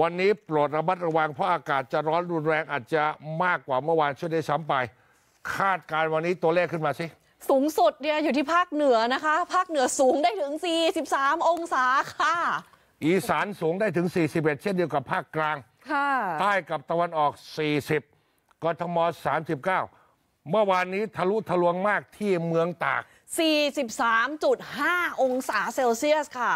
วันนี้โปรดระมัดระวังเพราะอากาศจะร้อนรุนแรงอาจจะมากกว่าเมื่อวานช่วยได้ซ้ำไป คาดการณ์วันนี้ตัวเลขขึ้นมาสิ สูงสุดเนี่ยอยู่ที่ภาคเหนือนะคะ ภาคเหนือสูงได้ถึง 43 องศาค่ะ อีสานสูงได้ถึง 41 เช่นเดียวกับภาคกลางค่ะใต้กับตะวันออก 40กทม39 เมื่อวานนี้ทะลุทะลวงมากที่เมืองตาก43.5 องศาเซลเซียสค่ะ